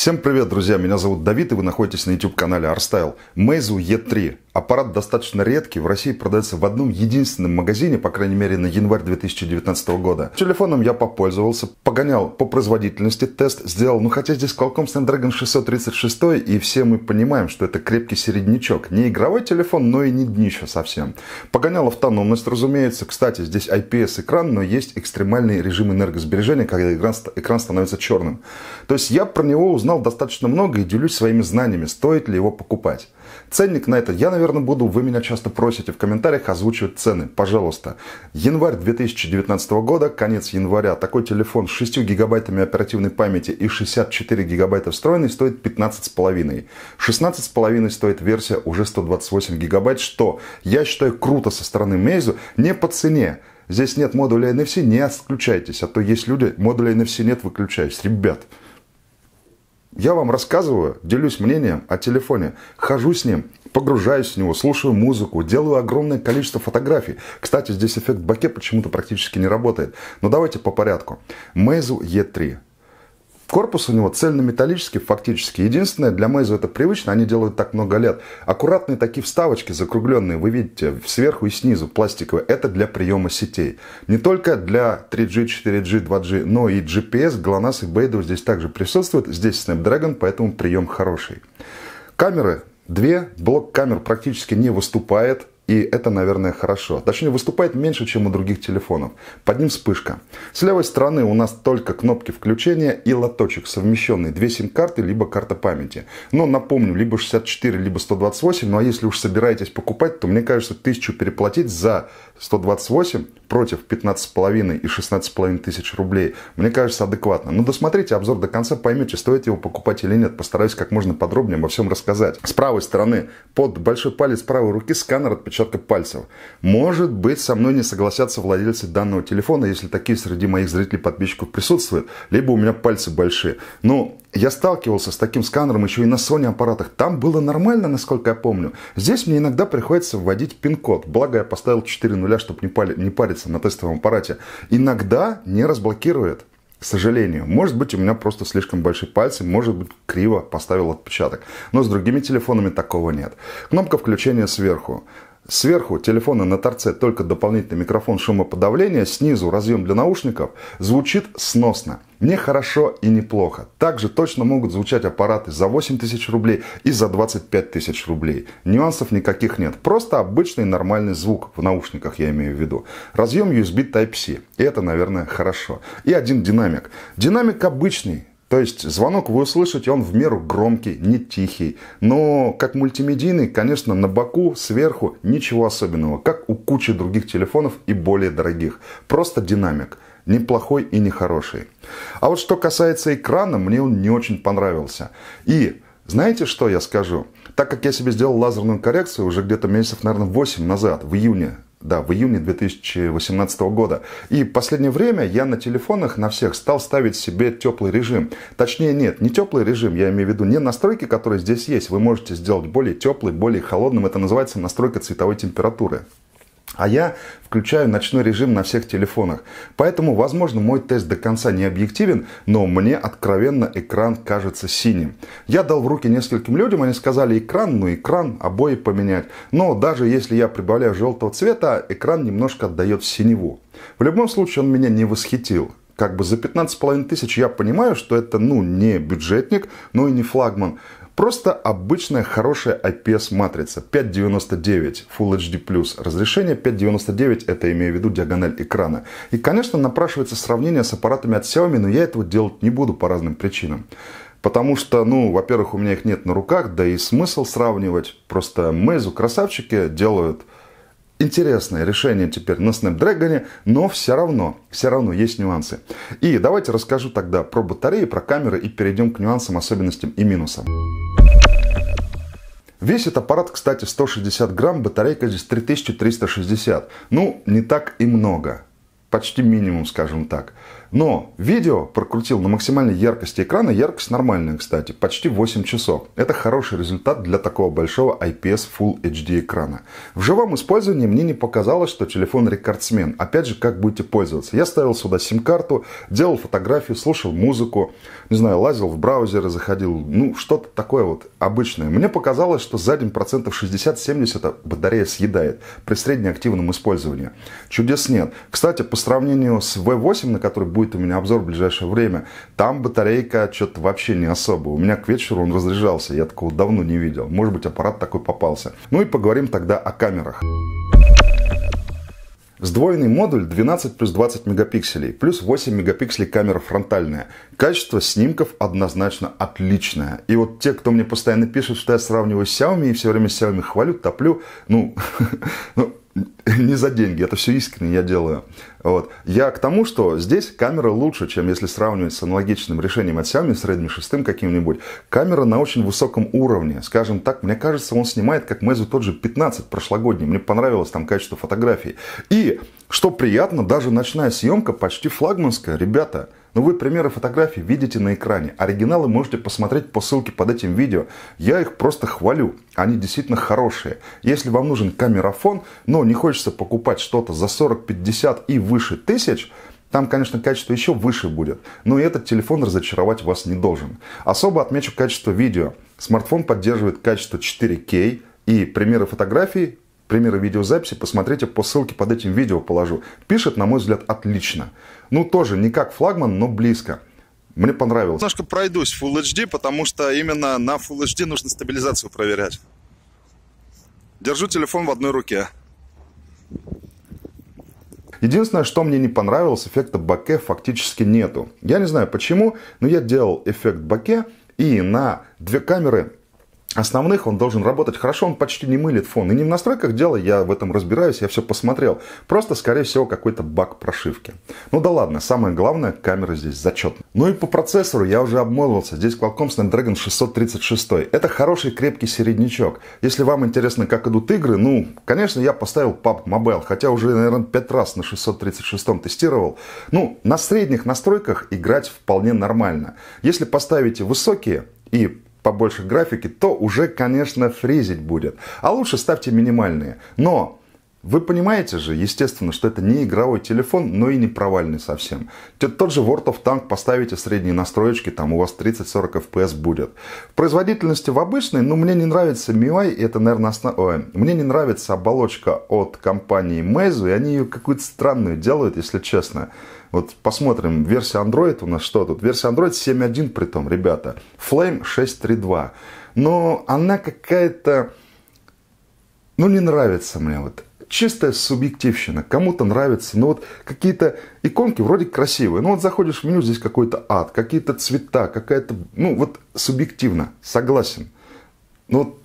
Всем привет, друзья! Меня зовут Давид, и вы находитесь на YouTube-канале ArtStyle. Meizu E3 Аппарат достаточно редкий, в России продается в одном единственном магазине, по крайней мере на январь 2019 года. Телефоном я попользовался, погонял по производительности, тест сделал, ну хотя здесь Qualcomm Snapdragon 636 и все мы понимаем, что это крепкий середнячок. Не игровой телефон, но и не днище совсем. Погонял автономность, разумеется. Кстати, здесь IPS-экран, но есть экстремальный режим энергосбережения, когда экран, экран становится черным. То есть я про него узнал достаточно много и делюсь своими знаниями, стоит ли его покупать. Ценник на это, я, наверное, буду, вы меня часто просите в комментариях озвучивать цены, пожалуйста. Январь 2019 года, конец января, такой телефон с 6 гигабайтами оперативной памяти и 64 гигабайта встроенной стоит 15,5. 16,5 стоит версия уже 128 гигабайт, что я считаю круто со стороны Meizu, не по цене, Здесь нет модуля NFC, не отключайтесь, а то есть люди, модуля NFC нет, выключайтесь. Ребят, я вам рассказываю, делюсь мнением о телефоне, хожу с ним, погружаюсь в него, слушаю музыку, делаю огромное количество фотографий. Кстати, здесь эффект боке почему-то практически не работает. Но давайте по порядку. Meizu E3 Корпус у него цельнометаллический, фактически. Единственное, для Мейзу это привычно, они делают так много лет. Аккуратные такие вставочки закругленные, вы видите, сверху и снизу пластиковые, это для приема сетей. Не только для 3G, 4G, 2G, но и GPS, GLONASS и Beidou здесь также присутствуют. Здесь Snapdragon, поэтому прием хороший. Камеры Две, блок камер практически не выступает и это, наверное, хорошо. Точнее, выступает меньше, чем у других телефонов. Под ним вспышка. С левой стороны у нас только кнопки включения и лоточек, совмещенный. Две сим-карты, либо карта памяти. Но напомню, либо 64, либо 128. Ну а если уж собираетесь покупать, то мне кажется, тысячу переплатить за 128 против 15,5 и 16,5 тысяч рублей, мне кажется адекватно. Но ну, досмотрите обзор до конца, поймете, стоит его покупать или нет. Постараюсь как можно подробнее обо всем рассказать. С правой стороны, под большой палец правой руки сканер отпечатка пальцев. Может быть, со мной не согласятся владельцы данного телефона, если такие среди моих зрителей-подписчиков присутствуют, либо у меня пальцы большие. но ну, я сталкивался с таким сканером еще и на Sony аппаратах. Там было нормально, насколько я помню. Здесь мне иногда приходится вводить пин-код. Благо я поставил 4 нуля, чтобы не, пали, не париться на тестовом аппарате. Иногда не разблокирует. К сожалению. Может быть, у меня просто слишком большие пальцы, может быть, криво поставил отпечаток. Но с другими телефонами такого нет. Кнопка включения сверху. Сверху телефона на торце только дополнительный микрофон шумоподавления, снизу разъем для наушников, звучит сносно. Не хорошо и неплохо. Также точно могут звучать аппараты за 8 тысяч рублей и за 25 тысяч рублей. Нюансов никаких нет. Просто обычный нормальный звук в наушниках я имею в виду. Разъем USB Type-C. И это, наверное, хорошо. И один динамик. Динамик обычный, то есть звонок вы услышите, он в меру громкий, не тихий. Но как мультимедийный, конечно, на боку, сверху ничего особенного, как у кучи других телефонов и более дорогих. Просто динамик неплохой и нехороший. А вот что касается экрана, мне он не очень понравился. И знаете, что я скажу? Так как я себе сделал лазерную коррекцию уже где-то месяцев, наверное, 8 назад, в июне да, в июне 2018 года. И в последнее время я на телефонах на всех стал ставить себе теплый режим. Точнее, нет, не теплый режим, я имею в виду не настройки, которые здесь есть. Вы можете сделать более теплый, более холодным. Это называется настройка цветовой температуры. А я включаю ночной режим на всех телефонах. Поэтому, возможно, мой тест до конца не объективен, но мне откровенно экран кажется синим. Я дал в руки нескольким людям, они сказали экран, ну экран, обои поменять. Но даже если я прибавляю желтого цвета, экран немножко отдает в синеву. В любом случае он меня не восхитил. Как бы за 15,5 тысяч я понимаю, что это, ну, не бюджетник, но и не флагман. Просто обычная хорошая IPS-матрица 5.99 Full HD+. Разрешение 5.99, это имею в виду диагональ экрана. И, конечно, напрашивается сравнение с аппаратами от Xiaomi, но я этого делать не буду по разным причинам. Потому что, ну, во-первых, у меня их нет на руках, да и смысл сравнивать. Просто Meizu красавчики делают интересное решение теперь на Snapdragon, но все равно, все равно есть нюансы. И давайте расскажу тогда про батареи, про камеры и перейдем к нюансам, особенностям и минусам. Весит аппарат, кстати, 160 грамм, батарейка здесь 3360. Ну, не так и много. Почти минимум, скажем так. Но видео прокрутил на максимальной яркости экрана, яркость нормальная, кстати, почти 8 часов. Это хороший результат для такого большого IPS Full HD экрана. В живом использовании мне не показалось, что телефон рекордсмен. Опять же, как будете пользоваться. Я ставил сюда сим-карту, делал фотографии, слушал музыку, не знаю, лазил в браузеры, заходил, ну, что-то такое вот обычное. Мне показалось, что за день процентов 60-70 батарея съедает при среднеактивном использовании. Чудес нет. Кстати, по сравнению с V8, на который будет будет у меня обзор в ближайшее время. Там батарейка что-то вообще не особо. У меня к вечеру он разряжался, я такого давно не видел. Может быть, аппарат такой попался. Ну и поговорим тогда о камерах. Сдвоенный модуль 12 плюс 20 мегапикселей, плюс 8 мегапикселей камера фронтальная. Качество снимков однозначно отличное. И вот те, кто мне постоянно пишет, что я сравниваю с Xiaomi и все время Xiaomi хвалю, топлю, ну, ну не за деньги, это все искренне я делаю. Вот. Я к тому, что здесь камера лучше, чем если сравнивать с аналогичным решением от Xiaomi с Redmi 6 каким-нибудь. Камера на очень высоком уровне. Скажем так, мне кажется, он снимает как Meizu тот же 15 прошлогодний. Мне понравилось там качество фотографий. И, что приятно, даже ночная съемка почти флагманская. Ребята, но ну, вы примеры фотографий видите на экране. Оригиналы можете посмотреть по ссылке под этим видео. Я их просто хвалю. Они действительно хорошие. Если вам нужен камерафон, но не хочется покупать что-то за 40, 50 и выше тысяч, там, конечно, качество еще выше будет, но и этот телефон разочаровать вас не должен. Особо отмечу качество видео. Смартфон поддерживает качество 4К и примеры фотографий примеры видеозаписи, посмотрите по ссылке под этим видео положу. Пишет, на мой взгляд, отлично. Ну, тоже не как флагман, но близко. Мне понравилось. Немножко пройдусь Full HD, потому что именно на Full HD нужно стабилизацию проверять. Держу телефон в одной руке. Единственное, что мне не понравилось, эффекта боке фактически нету. Я не знаю почему, но я делал эффект боке, и на две камеры основных он должен работать хорошо, он почти не мылит фон. И не в настройках дела, я в этом разбираюсь, я все посмотрел. Просто, скорее всего, какой-то баг прошивки. Ну да ладно, самое главное, камера здесь зачетная. Ну и по процессору я уже обмолвился. Здесь Qualcomm Snapdragon 636. Это хороший крепкий середнячок. Если вам интересно, как идут игры, ну, конечно, я поставил PUBG Mobile, хотя уже, наверное, пять раз на 636 тестировал. Ну, на средних настройках играть вполне нормально. Если поставите высокие и побольше графики, то уже, конечно, фрезить будет. А лучше ставьте минимальные. Но вы понимаете же, естественно, что это не игровой телефон, но и не провальный совсем. Тот же World of Tank поставите средние настроечки, там у вас 30-40 FPS будет. В производительности в обычной, но ну, мне не нравится MIUI, это, наверное, основ... Ой, мне не нравится оболочка от компании Meizu, и они ее какую-то странную делают, если честно. Вот посмотрим, версия Android у нас что тут? Версия Android 7.1 при том, ребята. Flame 6.3.2. Но она какая-то... Ну, не нравится мне вот чистая субъективщина. Кому-то нравится, но ну вот какие-то иконки вроде красивые. Но ну вот заходишь в меню, здесь какой-то ад, какие-то цвета, какая-то... Ну вот субъективно, согласен. Но вот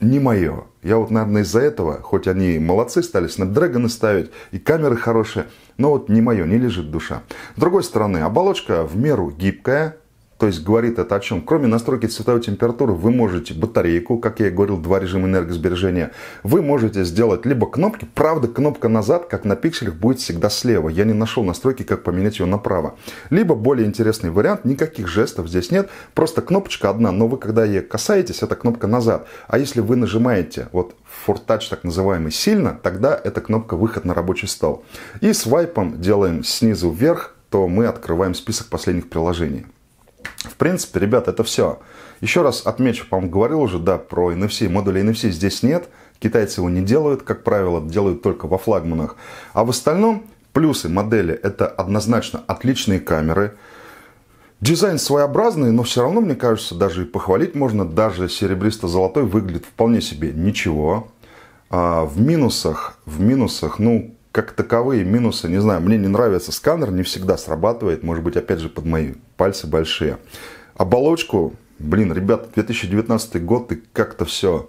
не мое. Я вот, наверное, из-за этого, хоть они молодцы стали, снапдрэгоны ставить, и камеры хорошие, но вот не мое, не лежит душа. С другой стороны, оболочка в меру гибкая, то есть говорит это о чем? Кроме настройки цветовой температуры, вы можете батарейку, как я и говорил, два режима энергосбережения. Вы можете сделать либо кнопки, правда кнопка назад, как на пикселях, будет всегда слева. Я не нашел настройки, как поменять ее направо. Либо более интересный вариант, никаких жестов здесь нет, просто кнопочка одна, но вы когда ее касаетесь, это кнопка назад. А если вы нажимаете вот for так называемый сильно, тогда эта кнопка выход на рабочий стол. И свайпом делаем снизу вверх, то мы открываем список последних приложений принципе, ребята, это все. Еще раз отмечу, по-моему, говорил уже, да, про NFC. Модуля NFC здесь нет. Китайцы его не делают, как правило, делают только во флагманах. А в остальном плюсы модели – это однозначно отличные камеры, Дизайн своеобразный, но все равно, мне кажется, даже и похвалить можно. Даже серебристо-золотой выглядит вполне себе ничего. А в минусах, в минусах, ну, как таковые минусы, не знаю, мне не нравится сканер, не всегда срабатывает, может быть, опять же, под мои пальцы большие оболочку, блин, ребят, 2019 год и как-то все.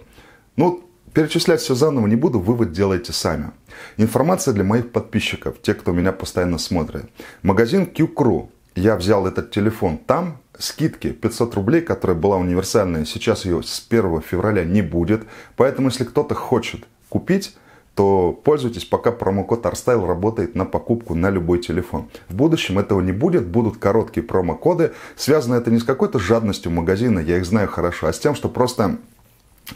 Ну, перечислять все заново не буду, вывод делайте сами. Информация для моих подписчиков, те, кто меня постоянно смотрит. Магазин QCRU. Я взял этот телефон там, скидки 500 рублей, которая была универсальная, сейчас ее с 1 февраля не будет. Поэтому, если кто-то хочет купить, то пользуйтесь, пока промокод ArtStyle работает на покупку на любой телефон. В будущем этого не будет, будут короткие промокоды. Связано это не с какой-то жадностью магазина, я их знаю хорошо, а с тем, что просто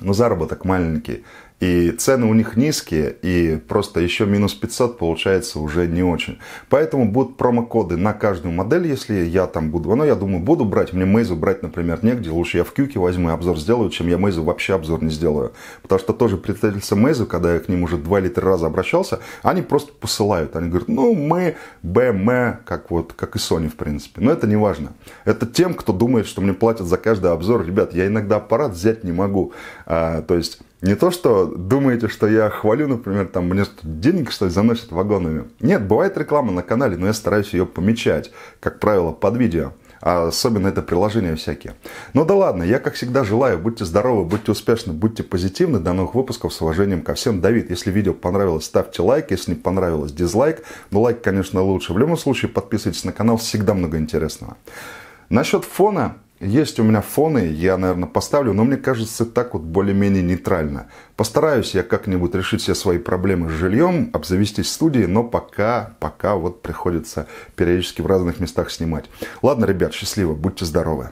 ну, заработок маленький. И цены у них низкие, и просто еще минус 500 получается уже не очень. Поэтому будут промокоды на каждую модель, если я там буду. Ну, я думаю, буду брать. Мне Мейзу брать, например, негде. Лучше я в Кьюке возьму и обзор сделаю, чем я Мейзу вообще обзор не сделаю. Потому что тоже представительство Мейзу, когда я к ним уже 2 или 3 раза обращался, они просто посылают. Они говорят, ну, мы БМ, как вот, как и Sony, в принципе. Но это не важно. Это тем, кто думает, что мне платят за каждый обзор. Ребят, я иногда аппарат взять не могу. А, то есть не то, что думаете, что я хвалю, например, там мне что денег что ли заносят вагонами. Нет, бывает реклама на канале, но я стараюсь ее помечать, как правило, под видео. А особенно это приложения всякие. Ну да ладно, я как всегда желаю, будьте здоровы, будьте успешны, будьте позитивны. До новых выпусков с уважением ко всем. Давид, если видео понравилось, ставьте лайк, если не понравилось, дизлайк. Но ну, лайк, конечно, лучше. В любом случае, подписывайтесь на канал, всегда много интересного. Насчет фона, есть у меня фоны, я, наверное, поставлю, но мне кажется, так вот более-менее нейтрально. Постараюсь я как-нибудь решить все свои проблемы с жильем, обзавестись студией, но пока, пока вот приходится периодически в разных местах снимать. Ладно, ребят, счастливо, будьте здоровы.